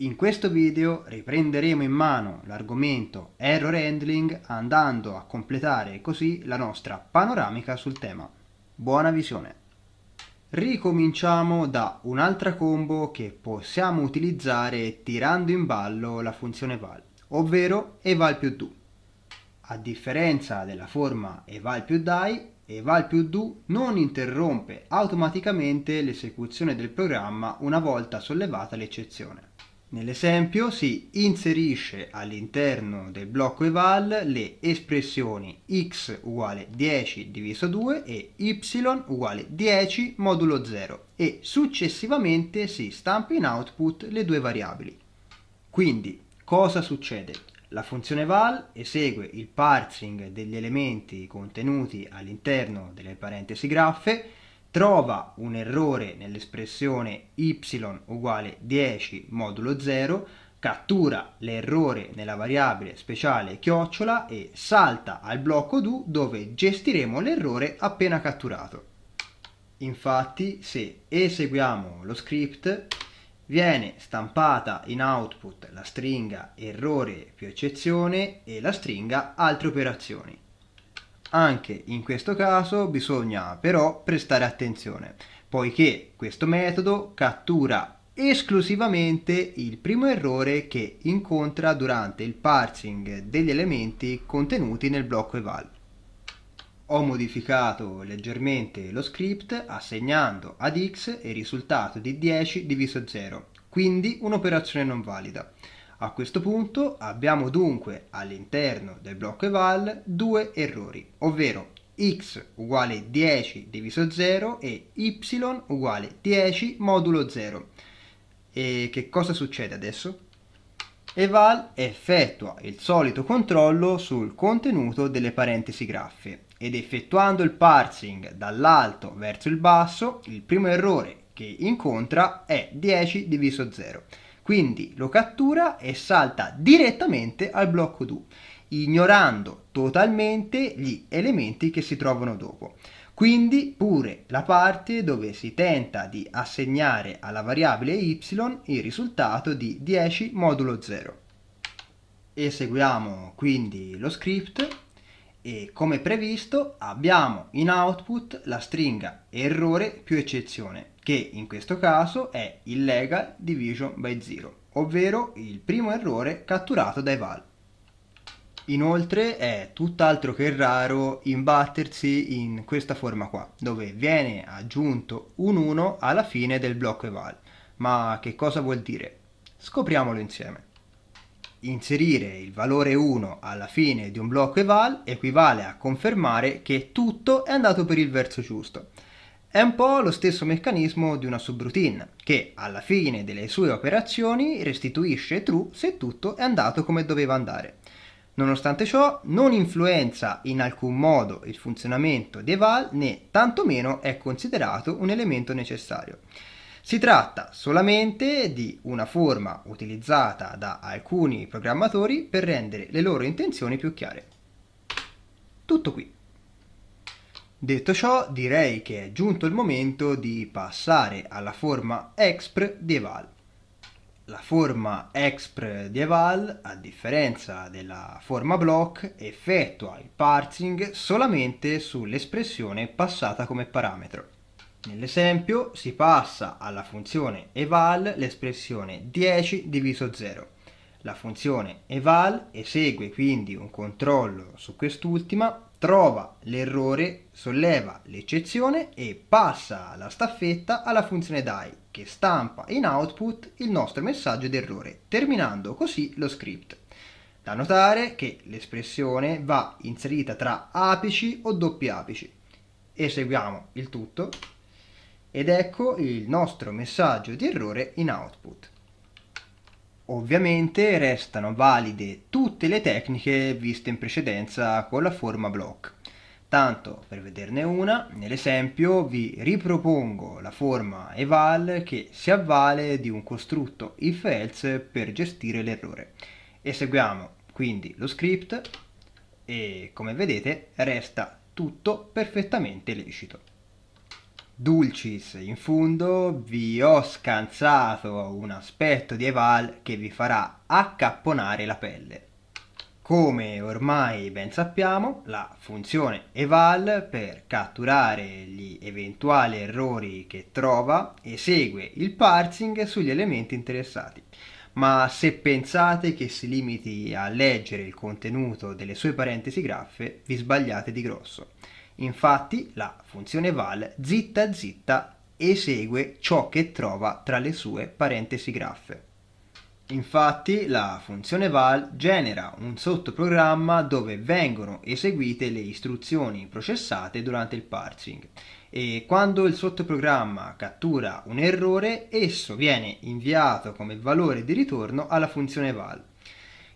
In questo video riprenderemo in mano l'argomento error handling andando a completare così la nostra panoramica sul tema. Buona visione! Ricominciamo da un'altra combo che possiamo utilizzare tirando in ballo la funzione val, ovvero eval più do. A differenza della forma eval più die, eval più do non interrompe automaticamente l'esecuzione del programma una volta sollevata l'eccezione. Nell'esempio si inserisce all'interno del blocco eval le espressioni x uguale 10 diviso 2 e y uguale 10 modulo 0 e successivamente si stampa in output le due variabili. Quindi cosa succede? La funzione val esegue il parsing degli elementi contenuti all'interno delle parentesi graffe trova un errore nell'espressione y uguale 10 modulo 0, cattura l'errore nella variabile speciale chiocciola e salta al blocco do dove gestiremo l'errore appena catturato. Infatti se eseguiamo lo script viene stampata in output la stringa errore più eccezione e la stringa altre operazioni. Anche in questo caso bisogna però prestare attenzione, poiché questo metodo cattura esclusivamente il primo errore che incontra durante il parsing degli elementi contenuti nel blocco eval. Ho modificato leggermente lo script assegnando ad x il risultato di 10 diviso 0, quindi un'operazione non valida. A questo punto abbiamo dunque all'interno del blocco eval due errori, ovvero x uguale 10 diviso 0 e y uguale 10 modulo 0. E che cosa succede adesso? Eval effettua il solito controllo sul contenuto delle parentesi graffe ed effettuando il parsing dall'alto verso il basso, il primo errore che incontra è 10 diviso 0 quindi lo cattura e salta direttamente al blocco 2, ignorando totalmente gli elementi che si trovano dopo. Quindi pure la parte dove si tenta di assegnare alla variabile y il risultato di 10 modulo 0. Eseguiamo quindi lo script e come previsto abbiamo in output la stringa errore più eccezione che in questo caso è illegal division by zero, ovvero il primo errore catturato dai val. Inoltre è tutt'altro che raro imbattersi in questa forma qua, dove viene aggiunto un 1 alla fine del blocco eval. Ma che cosa vuol dire? Scopriamolo insieme. Inserire il valore 1 alla fine di un blocco eval equivale a confermare che tutto è andato per il verso giusto è un po' lo stesso meccanismo di una subroutine, che alla fine delle sue operazioni restituisce true se tutto è andato come doveva andare. Nonostante ciò, non influenza in alcun modo il funzionamento di eval né tantomeno è considerato un elemento necessario. Si tratta solamente di una forma utilizzata da alcuni programmatori per rendere le loro intenzioni più chiare. Tutto qui. Detto ciò, direi che è giunto il momento di passare alla forma expr di eval. La forma expr di eval, a differenza della forma block, effettua il parsing solamente sull'espressione passata come parametro. Nell'esempio si passa alla funzione eval l'espressione 10 diviso 0. La funzione eval esegue quindi un controllo su quest'ultima trova l'errore, solleva l'eccezione e passa la staffetta alla funzione die che stampa in output il nostro messaggio d'errore, terminando così lo script. Da notare che l'espressione va inserita tra apici o doppi apici. Eseguiamo il tutto ed ecco il nostro messaggio di errore in output. Ovviamente restano valide tutte le tecniche viste in precedenza con la forma block. Tanto per vederne una, nell'esempio vi ripropongo la forma eval che si avvale di un costrutto if else per gestire l'errore. Eseguiamo quindi lo script e come vedete resta tutto perfettamente lecito. Dulcis in fundo vi ho scansato un aspetto di Eval che vi farà accapponare la pelle. Come ormai ben sappiamo, la funzione eval per catturare gli eventuali errori che trova esegue il parsing sugli elementi interessati. Ma se pensate che si limiti a leggere il contenuto delle sue parentesi graffe, vi sbagliate di grosso. Infatti la funzione val zitta zitta esegue ciò che trova tra le sue parentesi graffe. Infatti la funzione val genera un sottoprogramma dove vengono eseguite le istruzioni processate durante il parsing e quando il sottoprogramma cattura un errore esso viene inviato come valore di ritorno alla funzione val.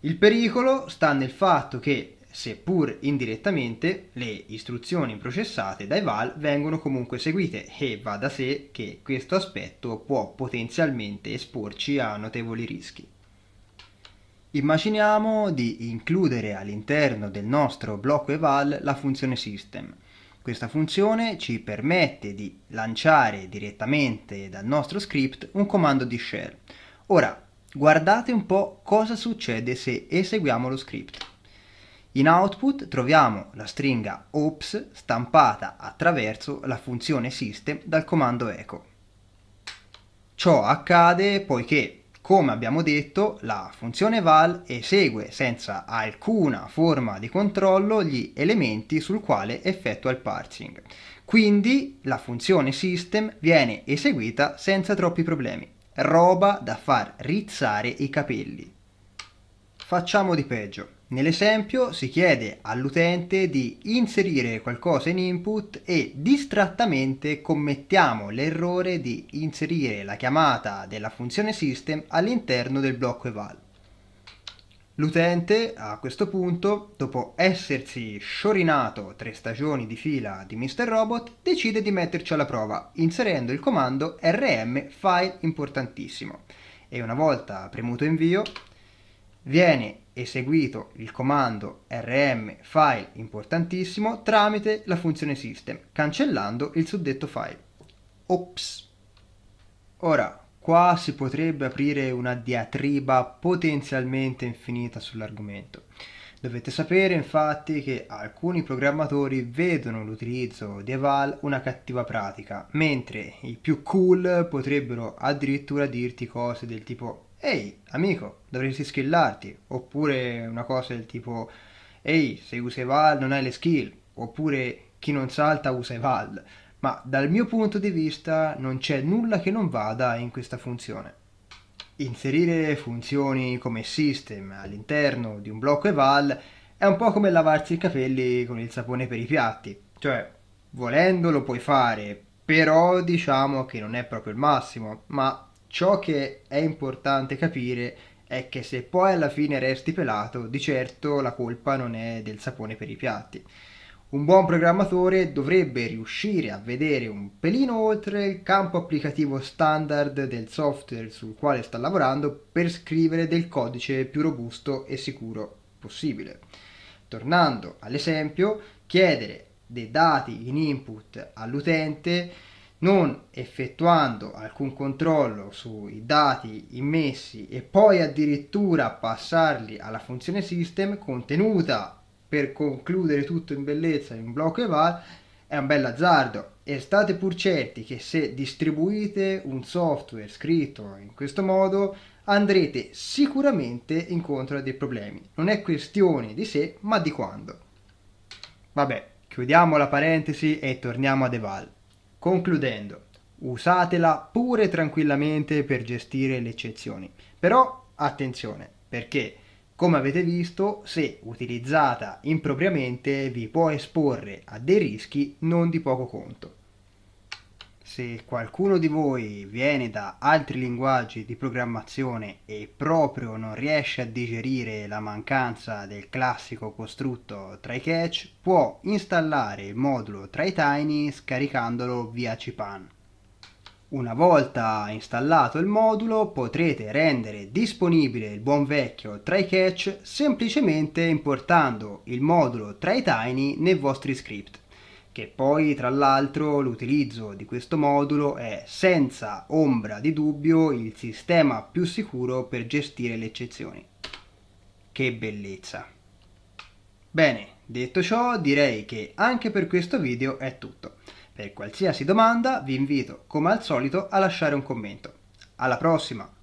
Il pericolo sta nel fatto che seppur indirettamente, le istruzioni processate dai VAL vengono comunque seguite e va da sé che questo aspetto può potenzialmente esporci a notevoli rischi. Immaginiamo di includere all'interno del nostro blocco eval la funzione system. Questa funzione ci permette di lanciare direttamente dal nostro script un comando di shell. Ora, guardate un po' cosa succede se eseguiamo lo script. In output troviamo la stringa ops stampata attraverso la funzione system dal comando echo. Ciò accade poiché, come abbiamo detto, la funzione val esegue senza alcuna forma di controllo gli elementi sul quale effettua il parsing. Quindi la funzione system viene eseguita senza troppi problemi, roba da far rizzare i capelli. Facciamo di peggio. Nell'esempio si chiede all'utente di inserire qualcosa in input e distrattamente commettiamo l'errore di inserire la chiamata della funzione system all'interno del blocco eval. L'utente a questo punto, dopo essersi sciorinato tre stagioni di fila di Mr. Robot, decide di metterci alla prova inserendo il comando rm file importantissimo e una volta premuto invio viene eseguito il comando rm file importantissimo tramite la funzione system, cancellando il suddetto file. Ops! Ora, qua si potrebbe aprire una diatriba potenzialmente infinita sull'argomento. Dovete sapere infatti che alcuni programmatori vedono l'utilizzo di eval una cattiva pratica, mentre i più cool potrebbero addirittura dirti cose del tipo ehi amico dovresti skillarti oppure una cosa del tipo ehi se usi Val non hai le skill oppure chi non salta usa Val ma dal mio punto di vista non c'è nulla che non vada in questa funzione. Inserire funzioni come system all'interno di un blocco eval è un po' come lavarsi i capelli con il sapone per i piatti, cioè volendo lo puoi fare, però diciamo che non è proprio il massimo, ma ciò che è importante capire è che se poi alla fine resti pelato, di certo la colpa non è del sapone per i piatti. Un buon programmatore dovrebbe riuscire a vedere un pelino oltre il campo applicativo standard del software sul quale sta lavorando per scrivere del codice più robusto e sicuro possibile. Tornando all'esempio, chiedere dei dati in input all'utente non effettuando alcun controllo sui dati immessi e poi addirittura passarli alla funzione system contenuta per concludere tutto in bellezza in blocco eval è un bel azzardo e state pur certi che se distribuite un software scritto in questo modo andrete sicuramente incontro a dei problemi. Non è questione di se, ma di quando. Vabbè, chiudiamo la parentesi e torniamo ad eval Concludendo, usatela pure tranquillamente per gestire le eccezioni, però attenzione perché come avete visto se utilizzata impropriamente vi può esporre a dei rischi non di poco conto. Se qualcuno di voi viene da altri linguaggi di programmazione e proprio non riesce a digerire la mancanza del classico costrutto try catch, può installare il modulo trytiny scaricandolo via Cipan. Una volta installato il modulo potrete rendere disponibile il buon vecchio trycatch semplicemente importando il modulo trytiny nei vostri script che poi tra l'altro l'utilizzo di questo modulo è senza ombra di dubbio il sistema più sicuro per gestire le eccezioni. Che bellezza! Bene, detto ciò direi che anche per questo video è tutto. Per qualsiasi domanda vi invito come al solito a lasciare un commento. Alla prossima!